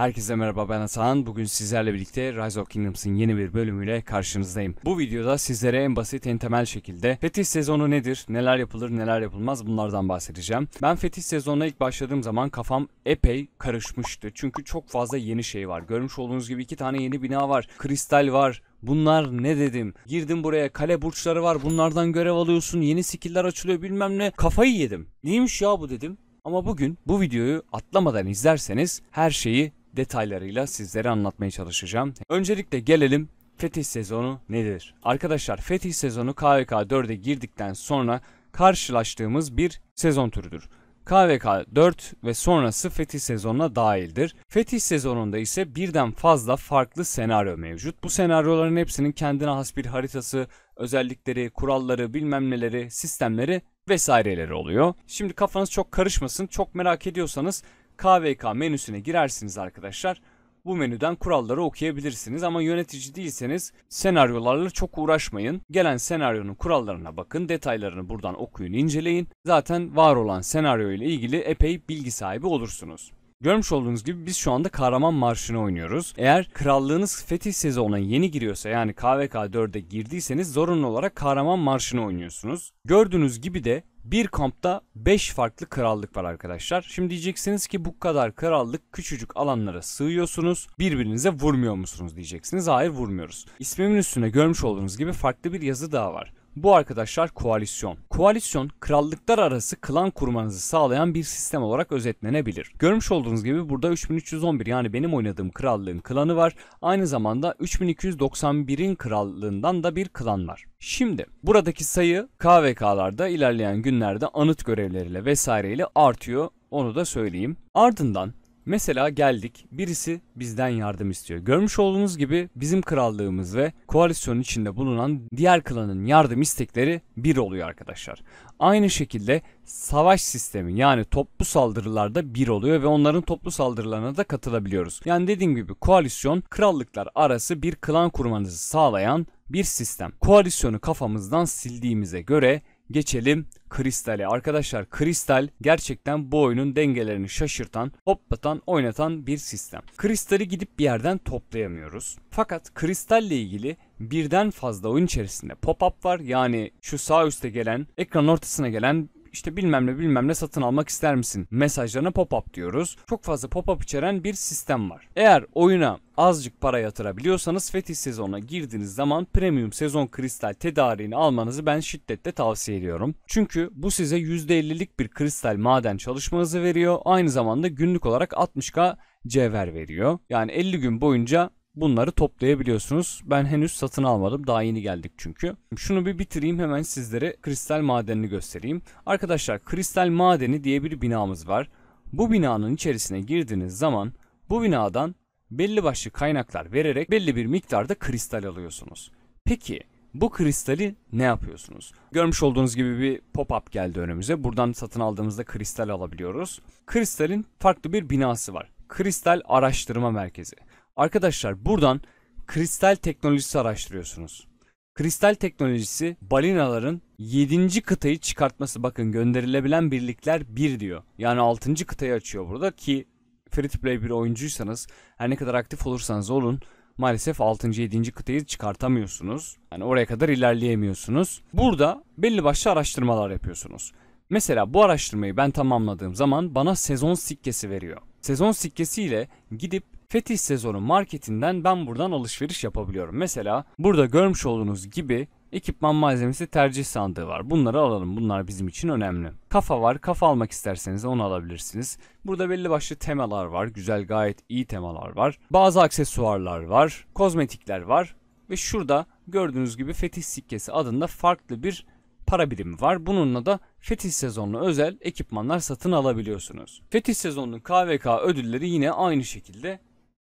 Herkese merhaba ben Hasan. Bugün sizlerle birlikte Rise of Kingdoms'ın yeni bir bölümüyle karşınızdayım. Bu videoda sizlere en basit en temel şekilde fetih sezonu nedir, neler yapılır, neler yapılmaz bunlardan bahsedeceğim. Ben fetih sezonuna ilk başladığım zaman kafam epey karışmıştı. Çünkü çok fazla yeni şey var. Görmüş olduğunuz gibi iki tane yeni bina var, kristal var, Bunlar ne dedim? Girdim buraya kale burçları var bunlardan görev alıyorsun yeni skiller açılıyor bilmem ne. Kafayı yedim. Neymiş ya bu dedim. Ama bugün bu videoyu atlamadan izlerseniz her şeyi detaylarıyla sizlere anlatmaya çalışacağım. Öncelikle gelelim fetih sezonu nedir? Arkadaşlar fetih sezonu KVK 4'e girdikten sonra karşılaştığımız bir sezon türüdür. KVK 4 ve sonrası fetih sezonuna dahildir. Fetih sezonunda ise birden fazla farklı senaryo mevcut. Bu senaryoların hepsinin kendine has bir haritası, özellikleri, kuralları, bilmem neleri, sistemleri vesaireleri oluyor. Şimdi kafanız çok karışmasın. Çok merak ediyorsanız KVK menüsüne girersiniz arkadaşlar. Bu menüden kuralları okuyabilirsiniz ama yönetici değilseniz senaryolarla çok uğraşmayın. Gelen senaryonun kurallarına bakın, detaylarını buradan okuyun, inceleyin. Zaten var olan senaryo ile ilgili epey bilgi sahibi olursunuz. Görmüş olduğunuz gibi biz şu anda Kahraman Marşı'nı oynuyoruz. Eğer krallığınız fetih sezonuna yeni giriyorsa yani KVK 4'e girdiyseniz zorunlu olarak Kahraman Marşı'nı oynuyorsunuz. Gördüğünüz gibi de bir kampta 5 farklı krallık var arkadaşlar. Şimdi diyeceksiniz ki bu kadar krallık küçücük alanlara sığıyorsunuz. Birbirinize vurmuyor musunuz diyeceksiniz. Hayır vurmuyoruz. İsmimin üstüne görmüş olduğunuz gibi farklı bir yazı daha var. Bu arkadaşlar koalisyon. Koalisyon krallıklar arası klan kurmanızı sağlayan bir sistem olarak özetlenebilir. Görmüş olduğunuz gibi burada 3311 yani benim oynadığım krallığın klanı var. Aynı zamanda 3291'in krallığından da bir klan var. Şimdi buradaki sayı KVK'larda ilerleyen günlerde anıt görevleriyle vesaireyle artıyor. Onu da söyleyeyim. Ardından Mesela geldik birisi bizden yardım istiyor. Görmüş olduğunuz gibi bizim krallığımız ve koalisyonun içinde bulunan diğer klanın yardım istekleri bir oluyor arkadaşlar. Aynı şekilde savaş sistemi yani toplu saldırılarda bir oluyor ve onların toplu saldırılarına da katılabiliyoruz. Yani dediğim gibi koalisyon krallıklar arası bir klan kurmanızı sağlayan bir sistem. Koalisyonu kafamızdan sildiğimize göre geçelim kristale. Arkadaşlar kristal gerçekten bu oyunun dengelerini şaşırtan, hoplatan, oynatan bir sistem. Kristali gidip bir yerden toplayamıyoruz. Fakat kristalle ilgili birden fazla oyun içerisinde pop-up var. Yani şu sağ üstte gelen, ekran ortasına gelen işte bilmem ne bilmem ne satın almak ister misin mesajlarına pop-up diyoruz. Çok fazla pop-up içeren bir sistem var. Eğer oyuna azıcık para yatırabiliyorsanız fetih sezonuna girdiğiniz zaman premium sezon kristal tedariğini almanızı ben şiddetle tavsiye ediyorum. Çünkü bu size %50'lik bir kristal maden çalışmanızı veriyor. Aynı zamanda günlük olarak 60k cevher veriyor. Yani 50 gün boyunca bunları toplayabiliyorsunuz. Ben henüz satın almadım. Daha yeni geldik çünkü. Şunu bir bitireyim hemen sizlere kristal madenini göstereyim. Arkadaşlar kristal madeni diye bir binamız var. Bu binanın içerisine girdiğiniz zaman bu binadan belli başlı kaynaklar vererek belli bir miktarda kristal alıyorsunuz. Peki bu kristali ne yapıyorsunuz? Görmüş olduğunuz gibi bir pop-up geldi önümüze. Buradan satın aldığımızda kristal alabiliyoruz. Kristalin farklı bir binası var. Kristal Araştırma Merkezi. Arkadaşlar buradan kristal teknolojisi araştırıyorsunuz. Kristal teknolojisi balinaların 7. kıtayı çıkartması bakın gönderilebilen birlikler 1 diyor. Yani 6. kıtayı açıyor burada ki free to play bir oyuncuysanız her ne kadar aktif olursanız olun maalesef 6. 7. kıtayı çıkartamıyorsunuz. Yani oraya kadar ilerleyemiyorsunuz. Burada belli başlı araştırmalar yapıyorsunuz. Mesela bu araştırmayı ben tamamladığım zaman bana sezon sikkesi veriyor. Sezon sikkesiyle gidip fetih sezonu marketinden ben buradan alışveriş yapabiliyorum. Mesela burada görmüş olduğunuz gibi ekipman malzemesi tercih sandığı var. Bunları alalım. Bunlar bizim için önemli. Kafa var. Kafa almak isterseniz onu alabilirsiniz. Burada belli başlı temalar var. Güzel gayet iyi temalar var. Bazı aksesuarlar var. Kozmetikler var. Ve şurada gördüğünüz gibi fetih sikkesi adında farklı bir para birimi var. Bununla da fetih sezonuna özel ekipmanlar satın alabiliyorsunuz. Fetih sezonunun KVK ödülleri yine aynı şekilde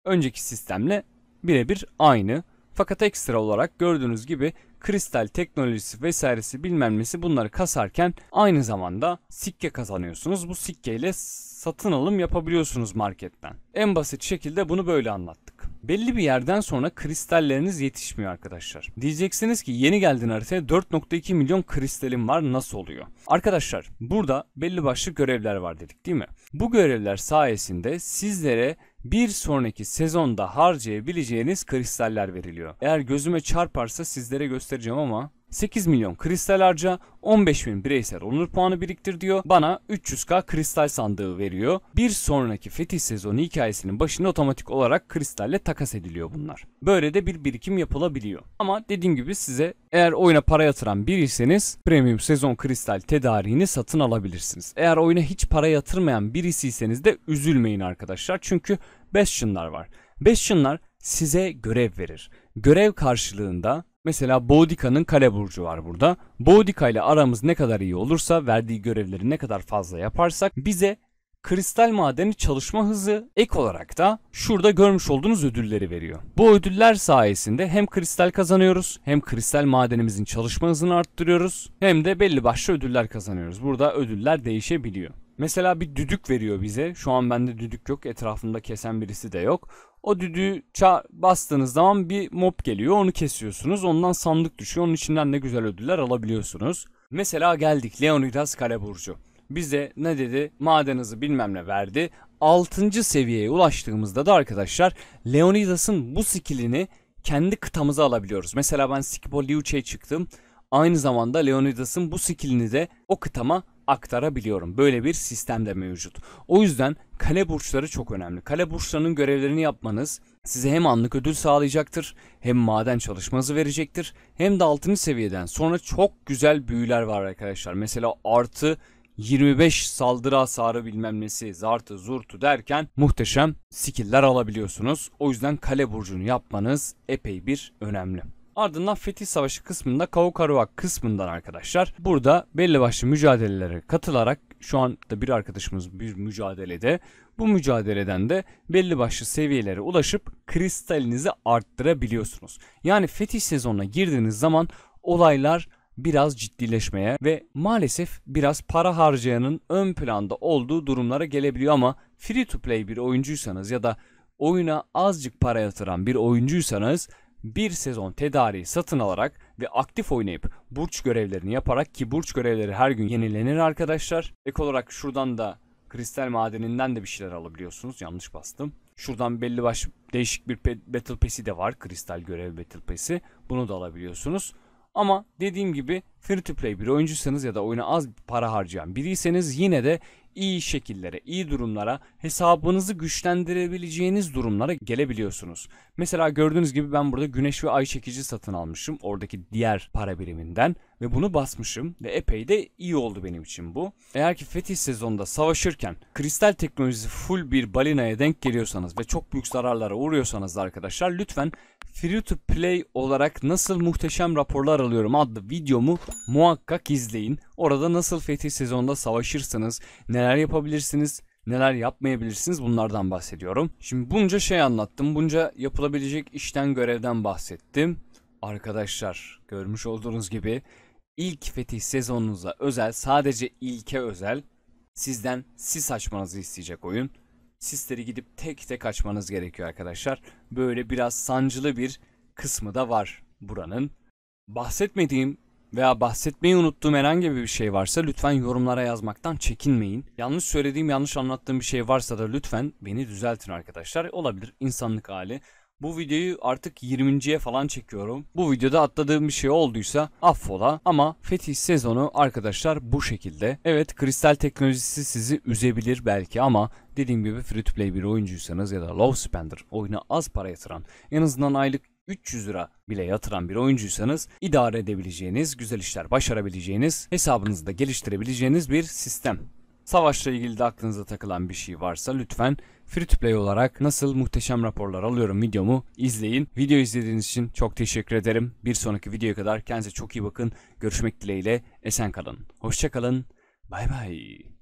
önceki sistemle birebir aynı. Fakat ekstra olarak gördüğünüz gibi kristal teknolojisi vesairesi bilmem nesi bunları kasarken aynı zamanda sikke kazanıyorsunuz. Bu sikkeyle satın alım yapabiliyorsunuz marketten. En basit şekilde bunu böyle anlattık. Belli bir yerden sonra kristalleriniz yetişmiyor arkadaşlar. Diyeceksiniz ki yeni geldin haritaya 4.2 milyon kristalim var nasıl oluyor? Arkadaşlar burada belli başlı görevler var dedik değil mi? Bu görevler sayesinde sizlere bir sonraki sezonda harcayabileceğiniz kristaller veriliyor. Eğer gözüme çarparsa sizlere göstereceğim ama 8 milyon kristal harca 15 bin bireysel onur puanı biriktir diyor. Bana 300k kristal sandığı veriyor. Bir sonraki fetih sezonu hikayesinin başına otomatik olarak kristalle takas ediliyor bunlar. Böyle de bir birikim yapılabiliyor. Ama dediğim gibi size eğer oyuna para yatıran biriyseniz premium sezon kristal tedariğini satın alabilirsiniz. Eğer oyuna hiç para yatırmayan birisiyseniz de üzülmeyin arkadaşlar. Çünkü Bastion'lar var. Bastion'lar size görev verir. Görev karşılığında Mesela Boudica'nın kale burcu var burada. Boudica ile aramız ne kadar iyi olursa, verdiği görevleri ne kadar fazla yaparsak bize kristal madeni çalışma hızı ek olarak da şurada görmüş olduğunuz ödülleri veriyor. Bu ödüller sayesinde hem kristal kazanıyoruz hem kristal madenimizin çalışma hızını arttırıyoruz hem de belli başlı ödüller kazanıyoruz. Burada ödüller değişebiliyor. Mesela bir düdük veriyor bize. Şu an bende düdük yok. Etrafımda kesen birisi de yok. O düdüğü bastığınız zaman bir mob geliyor. Onu kesiyorsunuz. Ondan sandık düşüyor. Onun içinden ne güzel ödüller alabiliyorsunuz. Mesela geldik Leonidas Kaleburcu. Bize ne dedi? Madenizi bilmem ne verdi. 6. seviyeye ulaştığımızda da arkadaşlar Leonidas'ın bu skillini kendi kıtamıza alabiliyoruz. Mesela ben Sikipo Liuche'ye çıktım. Aynı zamanda Leonidas'ın bu skillini de o kıtama aktarabiliyorum. Böyle bir sistem de mevcut. O yüzden kale burçları çok önemli. Kale burçlarının görevlerini yapmanız size hem anlık ödül sağlayacaktır, hem maden çalışması verecektir, hem de altını seviyeden sonra çok güzel büyüler var arkadaşlar. Mesela artı 25 saldırı hasarı bilmem nesi zartı zurtu derken muhteşem skiller alabiliyorsunuz. O yüzden kale burcunu yapmanız epey bir önemli. Ardından Fetih Savaşı kısmında Kaukaruvak kısmından arkadaşlar burada belli başlı mücadelelere katılarak şu anda bir arkadaşımız bir mücadelede bu mücadeleden de belli başlı seviyelere ulaşıp kristalinizi arttırabiliyorsunuz. Yani fetih sezonuna girdiğiniz zaman olaylar biraz ciddileşmeye ve maalesef biraz para harcayanın ön planda olduğu durumlara gelebiliyor ama free to play bir oyuncuysanız ya da oyuna azıcık para yatıran bir oyuncuysanız bir sezon tedariği satın alarak ve aktif oynayıp burç görevlerini yaparak ki burç görevleri her gün yenilenir arkadaşlar. Ek olarak şuradan da kristal madeninden de bir şeyler alabiliyorsunuz. Yanlış bastım. Şuradan belli baş değişik bir battle pass'i de var. Kristal görev battle pass'i. Bunu da alabiliyorsunuz. Ama dediğim gibi free to play bir oyuncuysanız ya da oyuna az para harcayan biriyseniz yine de iyi şekillere, iyi durumlara, hesabınızı güçlendirebileceğiniz durumlara gelebiliyorsunuz. Mesela gördüğünüz gibi ben burada güneş ve ay çekici satın almışım oradaki diğer para biriminden ve bunu basmışım ve epey de iyi oldu benim için bu. Eğer ki fetih sezonda savaşırken kristal teknolojisi full bir balinaya denk geliyorsanız ve çok büyük zararlara uğruyorsanız da arkadaşlar lütfen free to play olarak nasıl muhteşem raporlar alıyorum adlı videomu muhakkak izleyin. Orada nasıl fetih sezonda savaşırsınız, neler neler yapabilirsiniz, neler yapmayabilirsiniz bunlardan bahsediyorum. Şimdi bunca şey anlattım, bunca yapılabilecek işten görevden bahsettim. Arkadaşlar görmüş olduğunuz gibi ilk fetih sezonunuza özel sadece ilke özel sizden sis açmanızı isteyecek oyun. Sisleri gidip tek tek açmanız gerekiyor arkadaşlar. Böyle biraz sancılı bir kısmı da var buranın. Bahsetmediğim veya bahsetmeyi unuttuğum herhangi bir şey varsa lütfen yorumlara yazmaktan çekinmeyin. Yanlış söylediğim, yanlış anlattığım bir şey varsa da lütfen beni düzeltin arkadaşlar. Olabilir insanlık hali. Bu videoyu artık 20.ye falan çekiyorum. Bu videoda atladığım bir şey olduysa affola ama fetih sezonu arkadaşlar bu şekilde. Evet kristal teknolojisi sizi üzebilir belki ama dediğim gibi free to play bir oyuncuysanız ya da low spender oyuna az para yatıran en azından aylık 300 lira bile yatıran bir oyuncuysanız idare edebileceğiniz, güzel işler başarabileceğiniz, hesabınızı da geliştirebileceğiniz bir sistem. Savaşla ilgili de aklınıza takılan bir şey varsa lütfen free to play olarak nasıl muhteşem raporlar alıyorum videomu izleyin. Video izlediğiniz için çok teşekkür ederim. Bir sonraki videoya kadar kendinize çok iyi bakın. Görüşmek dileğiyle esen kalın. Hoşçakalın. Bay bay.